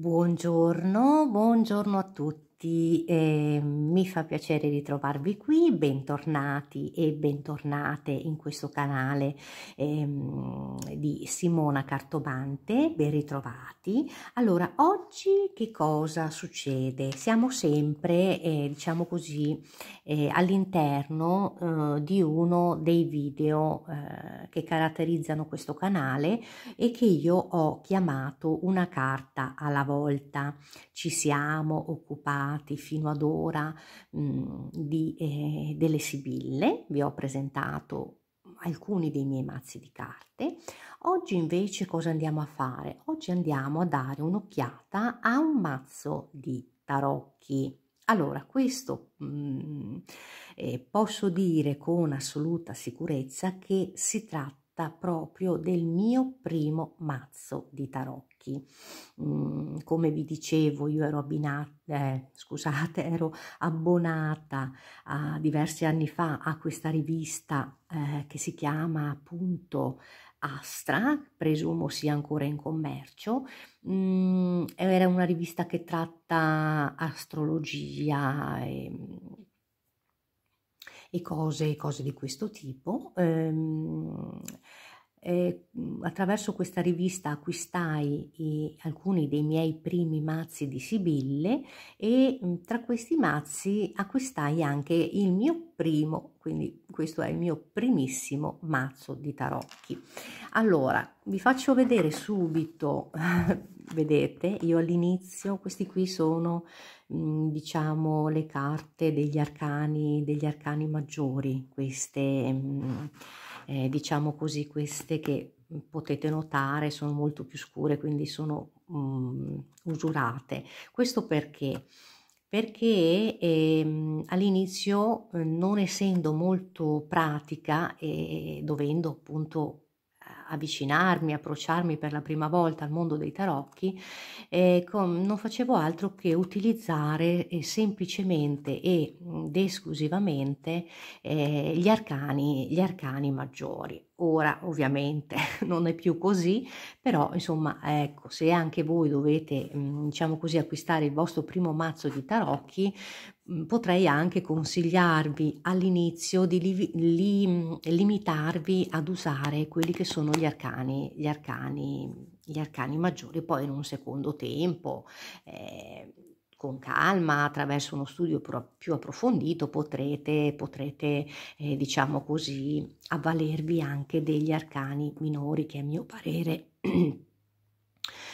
Buongiorno, buongiorno a tutti tutti, eh, mi fa piacere ritrovarvi qui, bentornati e bentornate in questo canale eh, di Simona Cartobante, ben ritrovati. Allora, oggi che cosa succede? Siamo sempre, eh, diciamo così, eh, all'interno eh, di uno dei video eh, che caratterizzano questo canale e che io ho chiamato una carta alla volta. Ci siamo occupati trattati fino ad ora mh, mm, di, eh, delle Sibille, vi ho presentato alcuni dei miei mazzi di carte. Oggi invece cosa andiamo a fare? Oggi andiamo a dare un'occhiata a un mazzo di tarocchi. Allora, questo mh, mm, eh, posso dire con assoluta sicurezza che si tratta tratta proprio del mio primo mazzo di tarocchi. Mm, come vi dicevo, io ero abbinata, eh, scusate, ero abbonata eh, diversi anni fa a questa rivista eh, che si chiama appunto Astra, presumo sia ancora in commercio, mm, era una rivista che tratta astrologia e ehm, e cose, cose di questo tipo. Ehm, eh, attraverso questa rivista acquistai i, alcuni dei miei primi mazzi di Sibille e mh, mhmm, tra questi mazzi acquistai anche il mio primo, quindi questo è il mio primissimo mazzo di tarocchi. Allora, vi faccio vedere subito, vedete, io all'inizio, questi qui sono mhmm, diciamo le carte degli arcani, degli arcani maggiori, queste... Mh, eh, diciamo così queste che mhmm, potete notare sono molto più scure quindi sono um, usurate questo perché perché ehm, all'inizio eh, non essendo molto pratica e eh, dovendo appunto avvicinarmi, approcciarmi per la prima volta al mondo dei tarocchi, eh, con, non facevo altro che utilizzare eh, semplicemente mm, ed esclusivamente eh, gli arcani, gli arcani maggiori. Ora ovviamente non è più così, però insomma ecco, se anche voi dovete mm, diciamo così acquistare il vostro primo mazzo di tarocchi, mm, potrei anche consigliarvi all'inizio di li, li, mm, limitarvi ad usare quelli che sono gli arcani, gli arcani, gli arcani maggiori, poi in un secondo tempo eh, con calma, attraverso uno studio più approfondito, potrete, potrete eh, diciamo così, avvalervi anche degli arcani minori che a mio parere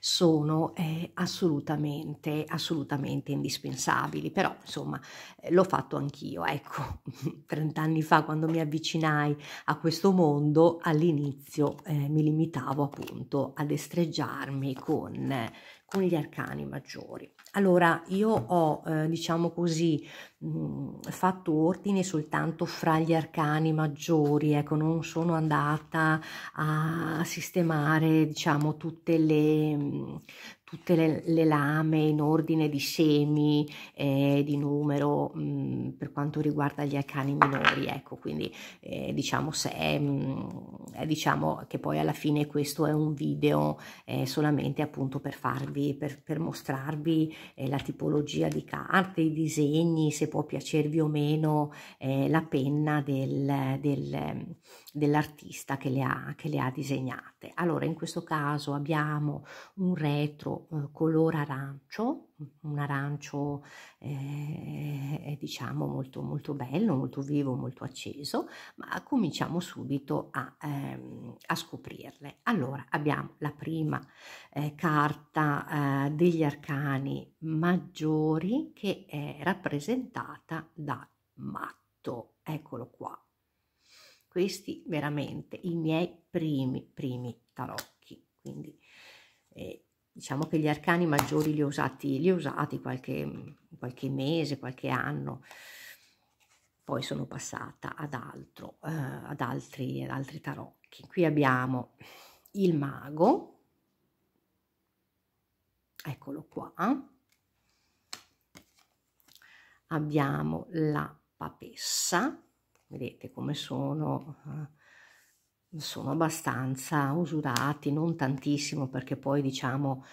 sono eh, assolutamente, assolutamente indispensabili, però insomma eh, l'ho fatto anch'io, ecco, 30 anni fa quando mi avvicinai a questo mondo all'inizio eh, mi limitavo appunto a destreggiarmi con, con gli arcani maggiori. Allora io ho eh, diciamo così mh, fatto ordine soltanto fra gli arcani maggiori, ecco non sono andata a sistemare diciamo tutte le, mh, tutte le, le, lame in ordine di semi, eh, di numero mh, mm, per quanto riguarda gli arcani minori, ecco, quindi eh, diciamo, se, mh, mm, eh, diciamo che poi alla fine questo è un video eh, solamente appunto per farvi, per, per mostrarvi eh, la tipologia di carte, i disegni, se può piacervi o meno eh, la penna del, del dell'artista che, che, le ha disegnate. Allora in questo caso abbiamo un retro eh, color arancio, un arancio eh, diciamo molto, molto bello, molto vivo, molto acceso, ma cominciamo subito a, ehm, a scoprirle. Allora abbiamo la prima eh, carta eh, degli arcani maggiori che è rappresentata da matto, eccolo qua questi veramente i miei primi, primi tarocchi. Quindi eh, diciamo che gli arcani maggiori li ho usati, li ho usati qualche, qualche mese, qualche anno, poi sono passata ad, altro, eh, ad, altri, ad altri tarocchi. Qui abbiamo il mago, eccolo qua, abbiamo la papessa, vedete come sono eh, sono abbastanza usurati non tantissimo perché poi diciamo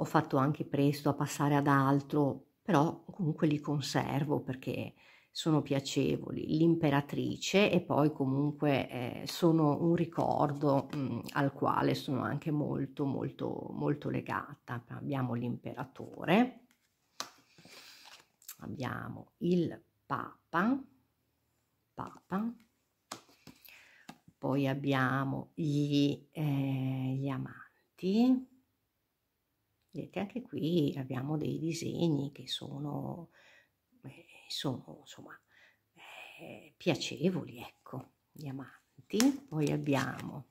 ho fatto anche presto a passare ad altro però comunque li conservo perché sono piacevoli l'imperatrice e poi comunque eh, sono un ricordo mh, mm, al quale sono anche molto molto molto legata abbiamo l'imperatore abbiamo il papa Papa, poi abbiamo gli, eh, gli amanti, vedete anche qui abbiamo dei disegni che sono, eh, sono insomma eh, piacevoli, ecco, gli amanti, poi abbiamo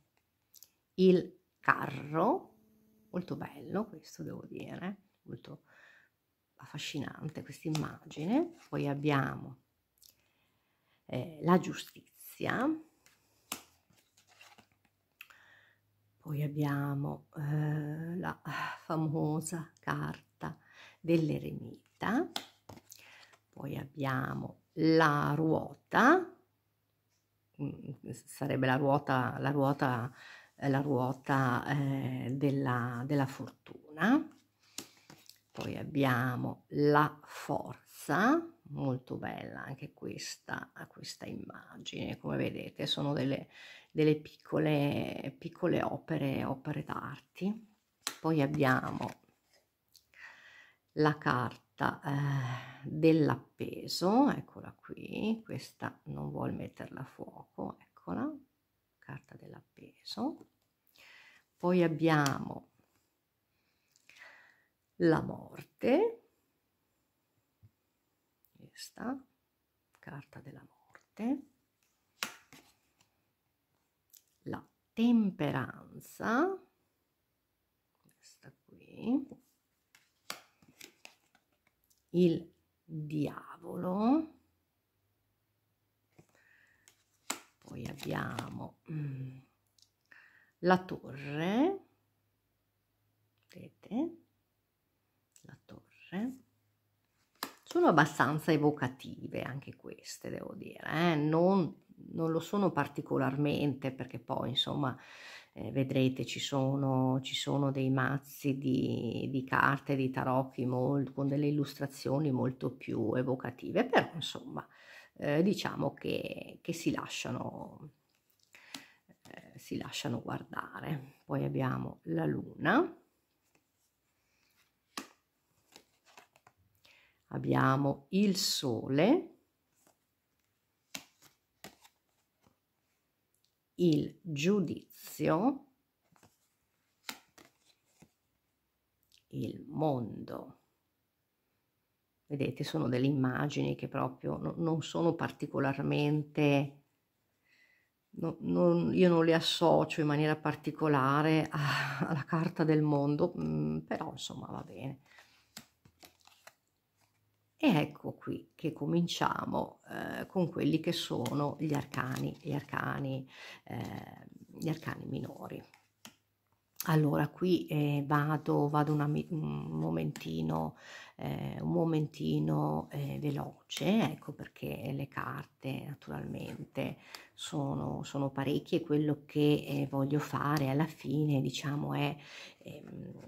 il carro, molto bello questo devo dire, molto affascinante questa immagine, poi abbiamo eh, la giustizia. Poi abbiamo eh, la famosa carta dell'eremita, poi abbiamo la ruota, mm, sarebbe la ruota, la ruota, eh, la ruota eh, della, della fortuna, poi abbiamo la forza, molto bella anche questa, questa immagine come vedete sono delle, delle piccole, piccole opere opere d'arti poi abbiamo la carta eh, dell'appeso eccola qui questa non vuol metterla a fuoco eccola carta dell'appeso poi abbiamo la morte questa carta della morte la temperanza questa qui il diavolo poi abbiamo mm, la torre vedete la torre sono abbastanza evocative anche queste, devo dire, eh? non, non, lo sono particolarmente perché poi insomma eh, vedrete ci sono, ci sono, dei mazzi di, di carte, di tarocchi molto, con delle illustrazioni molto più evocative, però insomma eh, diciamo che, che, si lasciano eh, si lasciano guardare poi abbiamo la luna abbiamo il sole, il giudizio, il mondo. Vedete, sono delle immagini che proprio non sono particolarmente... No, non, io non le associo in maniera particolare alla carta del mondo, mm, però insomma va bene. E ecco qui che cominciamo eh, con quelli che sono gli arcani, gli arcani, eh, gli arcani minori. Allora qui eh, vado, vado una, un momentino, eh, un momentino eh, veloce, ecco perché le carte naturalmente sono, sono parecchie. Quello che eh, voglio fare alla fine diciamo è... Ehm,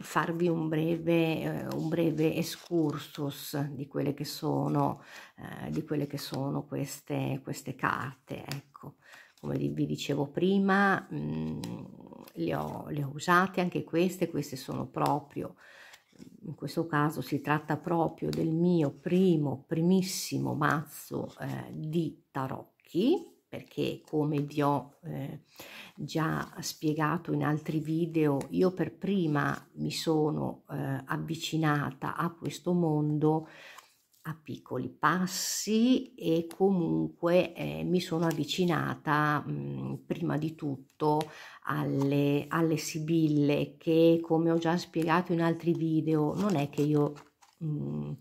farvi un breve, eh, un breve excursus di quelle che sono, eh, di quelle che sono queste, queste carte. Ecco, come vi dicevo prima, mh, mm, le, ho, le ho usate anche queste, queste sono proprio in questo caso si tratta proprio del mio primo, primissimo mazzo eh, di tarocchi perché come vi ho eh, già spiegato in altri video, io per prima mi sono eh, avvicinata a questo mondo a piccoli passi e comunque eh, mi sono avvicinata mh, mm, prima di tutto alle, alle sibille che come ho già spiegato in altri video non è che io Mm,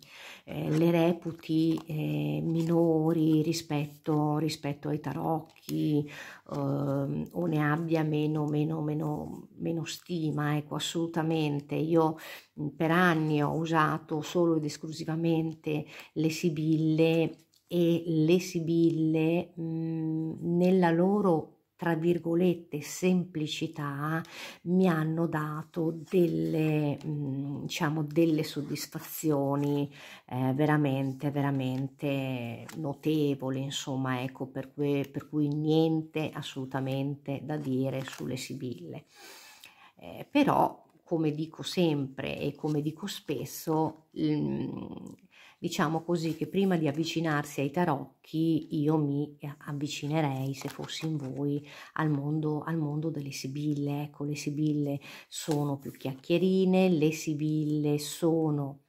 eh, le reputi eh, minori rispetto, rispetto, ai tarocchi ehm, o ne abbia meno, meno, meno, meno stima, ecco assolutamente. Io mm, per anni ho usato solo ed esclusivamente le sibille e le sibille mh, mm, nella loro tra virgolette, semplicità mi hanno dato delle, mm, diciamo, delle soddisfazioni eh, veramente, veramente notevoli, insomma, ecco, per cui, per cui niente assolutamente da dire sulle sibille. Eh, però, come dico sempre e come dico spesso, il, diciamo così che prima di avvicinarsi ai tarocchi io mi avvicinerei se fossi in voi al mondo, al mondo delle sibille ecco le sibille sono più chiacchierine le sibille sono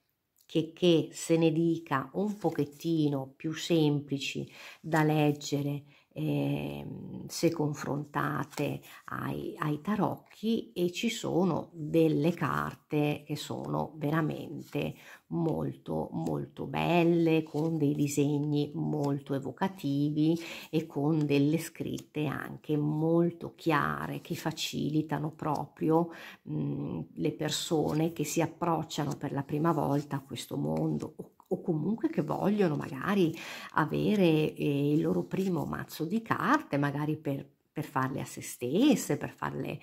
che, che se ne dica un pochettino più semplici da leggere eh, se confrontate ai, ai tarocchi e ci sono delle carte che sono veramente molto molto belle con dei disegni molto evocativi e con delle scritte anche molto chiare che facilitano proprio mh, le persone che si approcciano per la prima volta a questo mondo o o comunque che vogliono magari avere eh, il loro primo mazzo di carte, magari per, per farle a se stesse, per farle eh,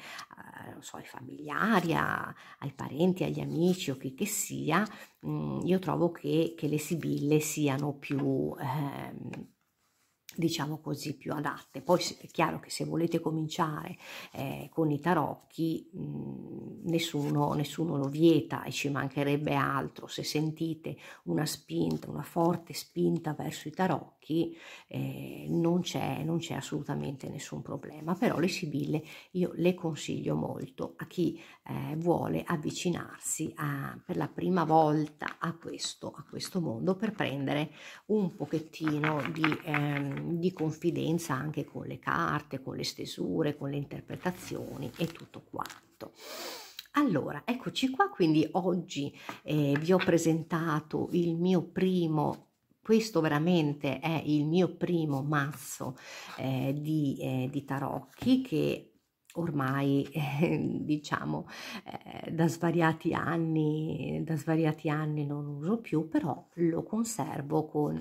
so, ai familiari, a, ai parenti, agli amici o chi che sia, mh, mm, io trovo che, che, le sibille siano più... Ehm, diciamo così più adatte poi è chiaro che se volete cominciare eh, con i tarocchi mh, nessuno, nessuno lo vieta e ci mancherebbe altro se sentite una spinta una forte spinta verso i tarocchi eh, non c'è non c'è assolutamente nessun problema però le sibille io le consiglio molto a chi eh, vuole avvicinarsi a, per la prima volta a questo a questo mondo per prendere un pochettino di ehm, di confidenza anche con le carte, con le stesure, con le interpretazioni e tutto quanto. Allora, eccoci qua, quindi oggi eh, vi ho presentato il mio primo questo veramente è il mio primo mazzo eh, di, eh, di tarocchi che ormai eh, diciamo eh, da svariati anni da svariati anni non uso più però lo conservo con,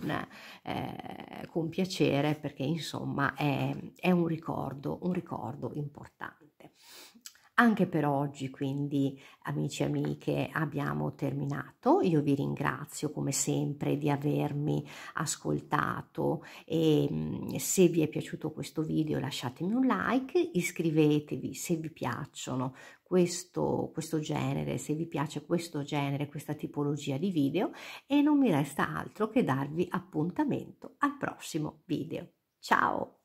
eh, con piacere perché insomma è, è un ricordo un ricordo importante anche per oggi quindi amici e amiche abbiamo terminato, io vi ringrazio come sempre di avermi ascoltato e mm, se vi è piaciuto questo video lasciatemi un like, iscrivetevi se vi piacciono questo, questo genere, se vi piace questo genere, questa tipologia di video e non mi resta altro che darvi appuntamento al prossimo video. Ciao!